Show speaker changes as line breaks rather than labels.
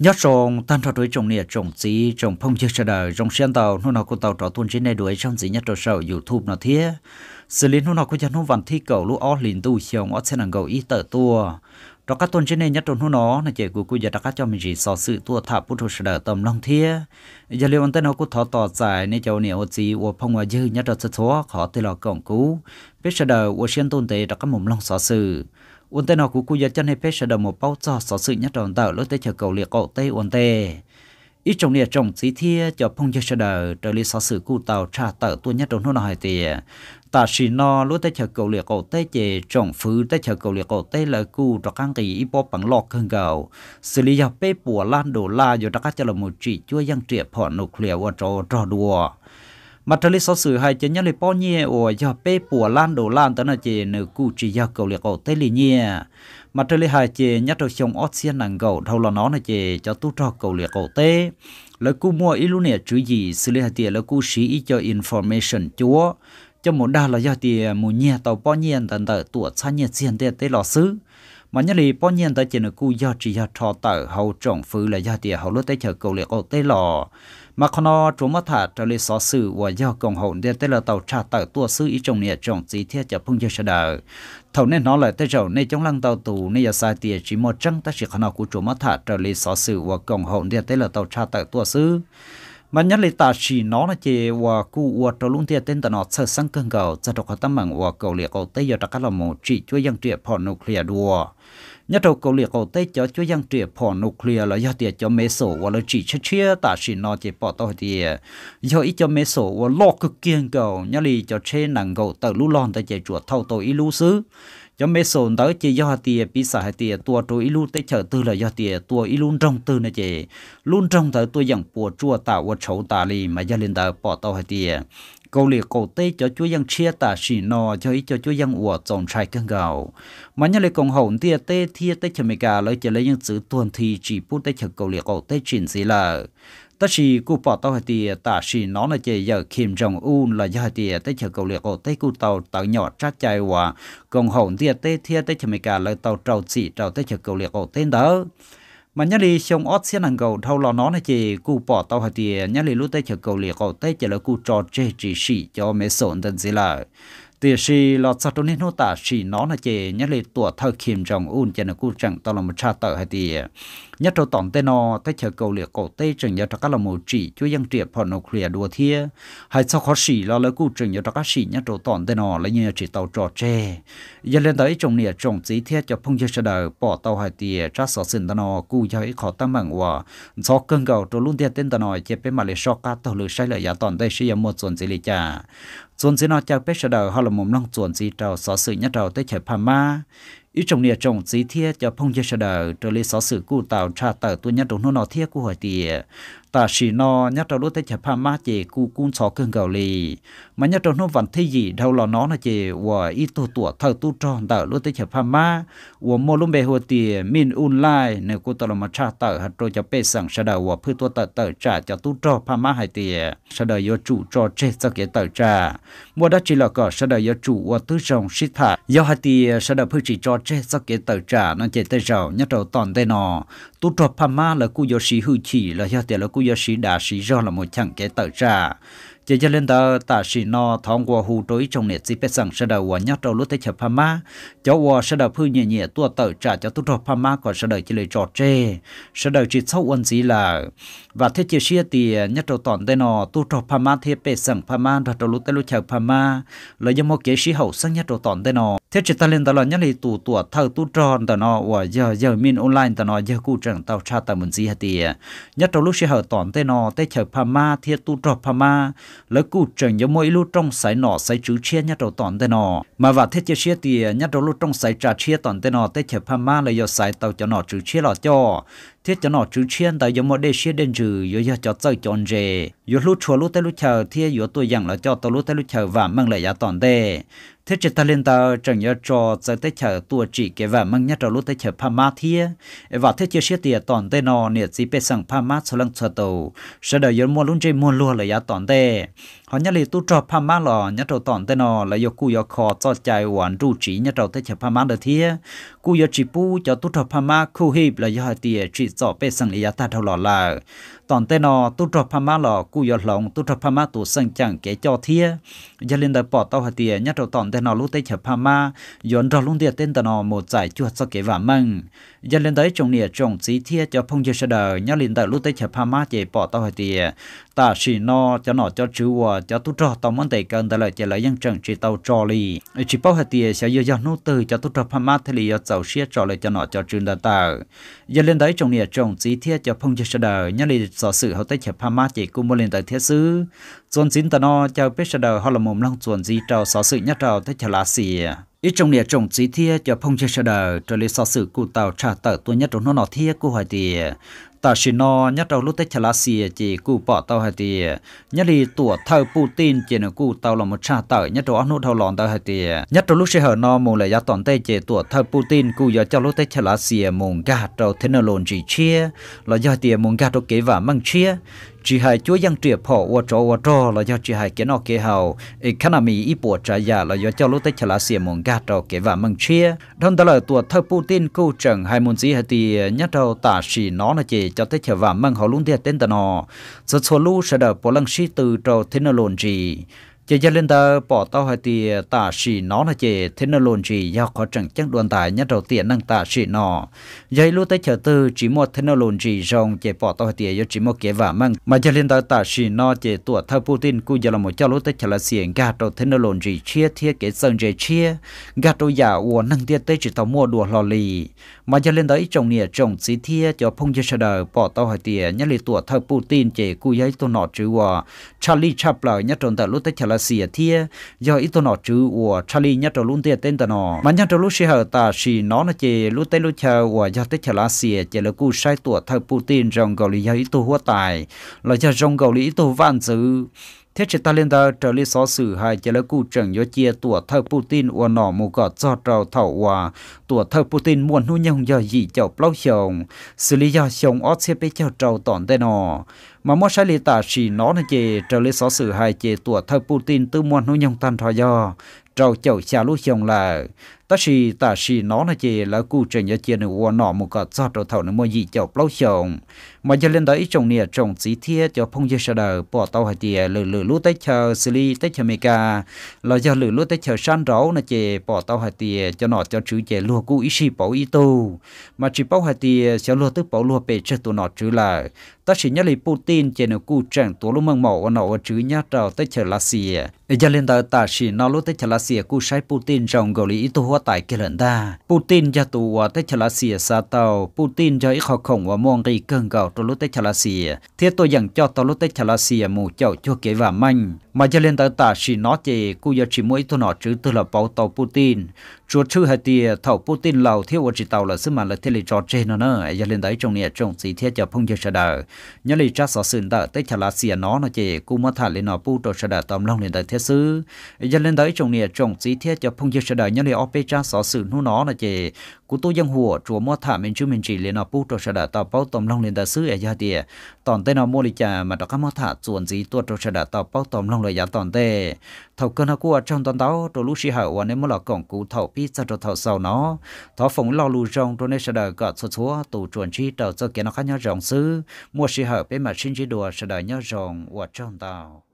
nhất trồng tan thoát đuổi trồng nè trồng gì trồng phong chiếc xe đời trong xe tàu nô nào của tàu trò tuôn trên này đuổi trong gì nhất trò sầu youtube nó thế xử lý nô nào của cho nó vặn thi cầu lũ ó liền tu xiong ó xe nàng gầu y tờ tua đó các tôn trên này nhất trốn hú nó là chỉ của cô giờ đó các cho mình chỉ so sự tua thả bút thuật sở tầm long thia giờ liệu anh tên nó cũng thọ tỏ giải nên cháu nhiều gì của phong hòa dư nhất trốn số khó từ lò cổng cũ biết sở của xuyên tôn tế đó các mồm long so sự ôn tên nó của cô giờ chân hay biết sở một bao cho so sự nhất trốn tờ lối tới chờ cầu liệt cậu tây ôn tê ít trong địa trong sĩ thia cho phong dư sở trở lên so sự cụ tàu tra tờ tua nhất trốn hú nó hỏi tiền ta xin nó lúc tới chờ cầu liệt cổ tế chè trọng phứ tới chờ cầu liệt cổ tế là cụ cho căng kỳ ít bỏ bằng lọt hơn gạo xử lý học bê bùa lan đồ la rồi đã các là một chỉ chúa giang triệt phỏ nuclear và trò trò đùa mà trở lại sau sử hay chế nhân lại bao nhiêu ở giờ bê bùa lan đồ lan tới là chế nữ cù chỉ giờ cầu liệt cổ tế lì nhia mà trở lại hai chế nhất đầu sông ót xiên nàng gạo thâu là nó là chế cho tu trọ cầu liệt cổ tế là cụ mua ít luôn nè chữ gì xử lý hai tiền là cụ sĩ cho information chúa cho một đa là do thì à, một nhà tàu bao nhiêu tận tờ tuổi xa nhiệt tiền tiền tới lò xứ mà nhớ thì bao nhiêu tới chỉ là cú do chỉ do trò tờ hậu trọng phứ là do thì à, hậu lúc tới chờ cầu liệt ô tế lò mà con nó chúng mất thả trở lại xó sự và do cộng hậu để tới là tàu trà tàu tuổi sư ý trồng nhà trồng gì thiết cho phong chơi đời thầu nên nó lại tới rồi nên chống lăng tàu tù nên giờ sai tiền à, chỉ một trăng ta chỉ con nó của chúng mất thả trở lại xó sự và cộng hậu để tới là tàu trà tàu tuổi sư mà nhất là ta chỉ nó là chỉ và cụ và trâu luôn thì tên ta nó sơ sang cơn cầu cho trâu có tâm mạng và cầu liệt cầu tây giờ ta các là một chỉ cho dân trẻ nô nuclear đua nhất trâu cầu liệt cầu tây cho cho dân trẻ nô nuclear là do tiền cho mấy sổ và là chỉ cho chia ta chỉ nó chỉ bỏ tôi thì do ít cho mấy sổ và lo cực kiên cầu nhất là cho trên nặng cầu tờ lũ lon ta chỉ chuột thâu tàu ít lũ xứ cho mấy sồn tới chỉ do tiề bị sợ hay tiề tua tôi luôn tới chợ tư là do tiề tua ý luôn trong tư này chị luôn trong tới tôi dặn bùa chua tạo và chậu tà lì mà gia đình tới bỏ tàu hay tiề câu liệt cầu tế cho chúa dân chia tà xì nò cho ý cho chúa dân ủa trồng trai cân gạo mà nhà lấy công hồn tia tê thia tê chả mấy cả lấy chả lấy những chữ tuần thì chỉ bút tê chả câu liệt cầu tế chỉnh gì là ta chỉ cú bỏ tàu hay thì ta chỉ nó là chỉ giờ kim jong un là giờ thì tới chờ cầu liệt cổ tới cú tàu tàu nhỏ trát chạy hòa còn hồn thì tới thiên tới chờ mấy cả lời tàu trâu chỉ trâu tới chờ cầu liệt cổ tên đó mà nhớ đi xong ót xiên hàng cầu thâu lò nó là chị cụ bỏ tàu hay thì nhớ đi lúc tới chờ cầu liệt cầu tới chờ là cụ trò chơi chỉ xỉ cho mấy số đơn gì là thì xì lọt sao tôi nên hô tả xỉ nó là chị nhớ đi tuổi thơ kim trong un chờ là cụ chẳng tàu là một cha tờ hay thì nhất trâu tổng tên nó tay chờ cầu liệt cổ tê chừng nhớ các là mồ chỉ chú dân triệt phò nộp lìa đùa thia hay sau khó sĩ lo lấy cụ chừng nhớ các sĩ nhất trâu tổng tên nó lấy nhớ chỉ tàu trò chê giờ lên tới trong lìa trồng tí thiết cho phong chơi sơ đời bỏ tàu hải tìa ra sở sinh tên nó cụ cho ít khó tâm mạng hòa do cơn cầu trâu luôn thiết tên tên nó chế bên mà lìa so cá tàu lửa sai lại giá toàn tê sử dụng một chuẩn dĩ lìa chả chuẩn dĩ nó chào sơ đời họ là mồm nông chuẩn dĩ trâu sở sự nhất trâu tới chờ pha ma ý trong nia trồng dí thiết cho phong gia sở đời trở lên xó sự cụ tạo tra tờ tôi nhắc đúng nó nó thiết của hỏi tiền ta chỉ nó nhắc trong lúc thấy chả ma chị cu cún sọ cơn gạo lì mà nhất trong nó vẫn thấy gì đâu là nó là chị và ít tu tổ thờ tu tròn tờ lúc thấy chả ma và mô lúc bề hồ tiền min un lai nếu cô tờ là mà cha tờ hạt trôi cho bề sẵn sẽ đầu và phơi tu tờ tờ trả cho tu trò pha ma hai tì sẽ đời do chủ trò chết cho cái tờ trả mua đất chỉ là cỏ sẽ đời do chủ và tứ dòng xích thả do hai tì sẽ đời phơi chỉ trò chết cho cái tờ trả nó chỉ tới rầu nhất đầu toàn tây nó tu trò pha ma là cu do sĩ hư chỉ là do tiền là cu cú sĩ đã sĩ do là một chẳng kể tờ ra chỉ cho lên tờ ta sĩ no thong qua hù đối trong nền chỉ biết rằng sẽ đầu nhắc đầu lúc tới chập pama cho qua sẽ đầu phư nhẹ nhẹ tua tờ trả cho tu trọc pama còn sẽ đợi chỉ lấy trò chê sẽ đợi chỉ sâu ôn gì là và thế chia sẻ thì à, nhắc đầu toàn đây nó tu trọc pama thế biết rằng pama đầu lúc tới lúc chập pama là do một kế sĩ hậu sang nhắc đầu toàn đây nó thế chỉ ta lên đó là nhất là tụ tụ thâu tụ tròn đó nó và giờ giờ min online đó nó giờ cụ chẳng tao tra tao muốn gì hết thì nhất trong lúc sẽ hở tòn tên nó tên chờ pama thì tụ trò pama lấy cụ chẳng nhớ mỗi lúc trong sải nọ sải chữ chia nhất trong tòn tên nó mà và thế chỉ chia thì nhất trong lúc trong sải trà chia tòn tên nó tên chờ pama lấy giờ sải tao cho nó chữ chia là cho thế cho nó chú chiên tại giống một đề xe đến trừ do do cho tới chọn rề do lúc chua lúc tới lúc chờ thế do tôi rằng là cho tôi lúc tới lúc chờ và mang lại giá toàn đề thế cho ta lên tàu chẳng nhớ cho tới tới chờ tua chỉ cái và mang nhất cho lúc tới chờ pama thế và thế chưa xe tiền toàn đề nó gì bên sang pha pama so lăng chờ tàu sẽ đó do mua luôn chơi mua luôn là giá toàn đề họ nhắc lại tu trò pha má lò nhắc trò tòn tên nó là do cú do khó cho chạy hoàn trụ chỉ nhắc trò tới chợ pha má đời thế cú do chỉ pu cho tu trò pha má khu hiệp là do hai tiền chỉ cho bê sang lý ta thâu lò là toàn tên nó tu trọ pha má lọ cú giờ lòng tu trọ pha má tu sân chẳng kể cho thia gia linh đời bỏ tao hạt tiền nhất đầu toàn tên nó lúc tây chở pha má dọn rọ luôn tiền tên nó một giải chuột cho kể vả măng gia linh đời trồng nịa trồng trí thia cho phong sơ đời nhất linh đời lúc tây chở pha má chỉ bỏ tao hạt tiền ta chỉ nó cho nó cho chữ hòa cho tu trọ tao món tây cần tại lời chỉ lời dân trần trí tao trò lì chỉ bao hạt tiền sẽ giờ giờ nô từ cho tu trọ pha má thì lì giờ giàu xia trò lời cho nó cho trường đời tao gia linh đời trồng nịa trồng trí thia cho phong sơ đời nhất linh sở sự hậu tích hiệp Hama chỉ cung một lên tại thiết sư dồn dính tờ nó cho biết sơ họ là mồm long dồn gì trào sở sự nhất trào tới chờ lá xì ít trong địa trồng trí thiết cho phong chia sơ đời trở lên sở sự cụ tàu trả tờ tôi nhất trong nó nọ thiết cụ hỏi thì ta chỉ nó nhất đầu lúc tới chả xì chỉ cụ bỏ tao hay thì nhất đi tuổi thơ Putin chỉ nó cụ tao là một cha tờ nhất đầu anh nút đầu lòn tao hay thì nhất đầu lúc sẽ hở nó mù là giá toàn tây chỉ tuổi thơ Putin cụ giờ cho lúc tới chả xì mùng gà đầu thế nào lồn chỉ chia là do tiền mùng gà đầu kế và mang chia chỉ hai chúa dân triệt họ qua trò qua trò là do chỉ hai cái nó kế hậu economy ý bộ trả giá là do cho lúc tới chả xì mùng gà đầu kế và mang chia đồng thời là tuổi thơ Putin cụ chẳng hai môn gì hay thì nhất đầu ta chỉ nó là chỉ cho tới chờ và mang họ luôn thiệt tên tờ họ. giờ số lũ sẽ đỡ bỏ lăng sĩ từ trò thế nào lồn gì chỉ gia lên tờ bỏ tao hay thì tả sĩ nó là chế thế nó lồn chỉ do có chẳng chắc đoàn tài nhất đầu tiên năng tả sĩ nó dây lúc tới chờ tư chỉ một thế nó lồn chỉ rong chỉ bỏ tao hay thì do chỉ một kế vả mang mà gia lên tờ tả sĩ nó chỉ tuổi thao Putin cú giờ là một cho lúc tới chờ là xiển gạt đầu thế nó lồn chỉ chia thiết kế dân chỉ chia gạt đầu giả uổng năng tiết tới chỉ tao mua đùa lò lì mà cho lên tới trồng nịa trồng xí thiết cho phong cho đời bỏ tao hay thì nhất là tuổi thao Putin chỉ cú giấy tôi nọ chữ Charlie Chaplin nhất trong tờ lúc tới chờ là xìa thia do ít tôi nọ chữ của Charlie nhất trò luôn tiền tên tờ nọ mà nhất trò lúc xìa ta xì nó là chè lúc tây lúc chờ của do tết chờ lá xìa chè là cú sai tuổi thợ Putin rong gầu lý do ít tôi hoa tài là do rong gầu lý ít tôi van dữ thế chỉ ta lên đó trở lý xóa xử hai chỉ là cụ trưởng do chia tủa thơ Putin ua nọ mù gọt do trào thảo hòa tủa thơ Putin muôn nuôi nhông giờ gì chậu plau chồng xử lý do chồng ót xe bế chậu trào tỏn tên nọ mà mua sai lý tả chỉ nó là chê trở lý xóa xử hai chê tủa thơ Putin tư muôn nuôi nhông tan thọ do trào chậu xà lũ chồng là ta chỉ ta chỉ nó là chỉ là cụ trình nhà chia nữa qua nọ một cái cho đầu thầu nữa mua gì cho bao chồng mà cho lên đấy trồng nè trồng chỉ thia cho phong dây sờ đờ bỏ tàu hay tiề lử lử lú tết chờ xử lý tết chờ mega là do lử lú tết chờ san rau là chỉ bỏ tàu hay tiề cho nọ cho chữ chỉ lúa cụ ít xì bảo ít tu mà chỉ bảo hay tiề sẽ lúa tức bảo lúa bể cho tụi nọ chữ là ta chỉ nhớ lấy Putin chỉ nữa cụ trình tụi lúa măng màu nọ chữ nhá trào tết chờ lá xì giờ lên đấy ta chỉ nó lúa tết chờ lá xì cụ sai Putin trồng gạo lý ít tu tại kia lần đa Putin cho tù và tới chả là xìa xa tàu Putin cho ý khó khổng và mong rì cơn gạo trong lúc tới chả là xìa thiết tôi dành cho tàu lúc tới chả là xìa mù chậu chua kế và manh mà giờ lên tới ta chỉ nó chỉ cú giờ chỉ mỗi thôi nó chứ tôi là bảo tàu Putin chuột chữ hay tiền thầu Putin lầu thiếu ở chỉ tàu là xứ mà là thế lý cho trên nó nữa giờ lên tới trong nhà trong gì thiết cho phong giờ sợ đời nhớ lý cha sợ sừng đợi tới chả là xìa à nó nó chỉ cú mất thả lên nó pu đồ sợ đời tầm long lên tới thế xứ giờ lên tới trong này trong gì thế cho phong giờ sợ đời nhớ lý ông cha sợ sừng nó nó nó chỉ cú tôi dân hùa chùa mất thả mình chứ mình chỉ lên nó pu đồ sợ đời tàu bảo tầm long lên tới xứ ở giờ tiền tòn tên nó mua lý cha mà đó các mất thả chuồn gì tôi đồ sợ đời tàu bảo tầm long nông lợi giá tòn tê thầu cơn hắc cua trong toàn táo trâu lũ sĩ hậu và nếu mới là còn cụ thầu pi cho trâu thầu sau nó thọ phồng lo lù rong trâu nên sẽ đợi cả số số tù chuẩn chi tàu cho kiến nó khác nhau rộng sư mua sĩ hậu bên mặt sinh chi đùa sẽ đợi nhau rộng và trong tàu